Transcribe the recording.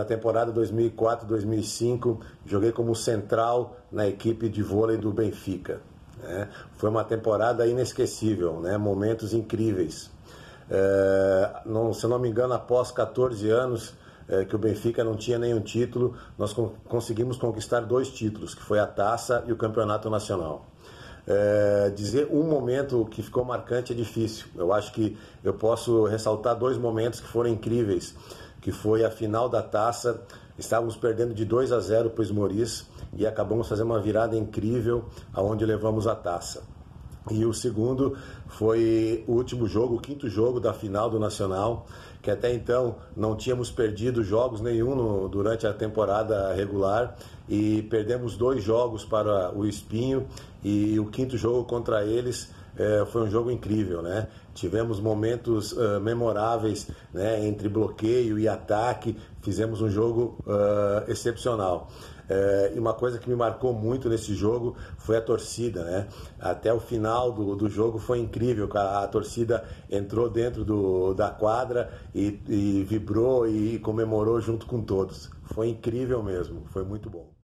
Na temporada 2004-2005, joguei como central na equipe de vôlei do Benfica. Né? Foi uma temporada inesquecível, né? momentos incríveis. É, não, se não me engano, após 14 anos é, que o Benfica não tinha nenhum título, nós con conseguimos conquistar dois títulos, que foi a Taça e o Campeonato Nacional. É, dizer um momento que ficou marcante é difícil. Eu acho que eu posso ressaltar dois momentos que foram incríveis que foi a final da taça. Estávamos perdendo de 2 a 0 para o Esmoriz e acabamos fazendo uma virada incrível aonde levamos a taça. E o segundo foi o último jogo, o quinto jogo da final do Nacional, que até então não tínhamos perdido jogos nenhum no, durante a temporada regular e perdemos dois jogos para o Espinho e o quinto jogo contra eles é, foi um jogo incrível, né? Tivemos momentos uh, memoráveis né, entre bloqueio e ataque, fizemos um jogo uh, excepcional. É, e uma coisa que me marcou muito nesse jogo foi a torcida, né? Até o final do, do jogo foi incrível, a, a torcida entrou dentro do, da quadra e, e vibrou e comemorou junto com todos. Foi incrível mesmo, foi muito bom.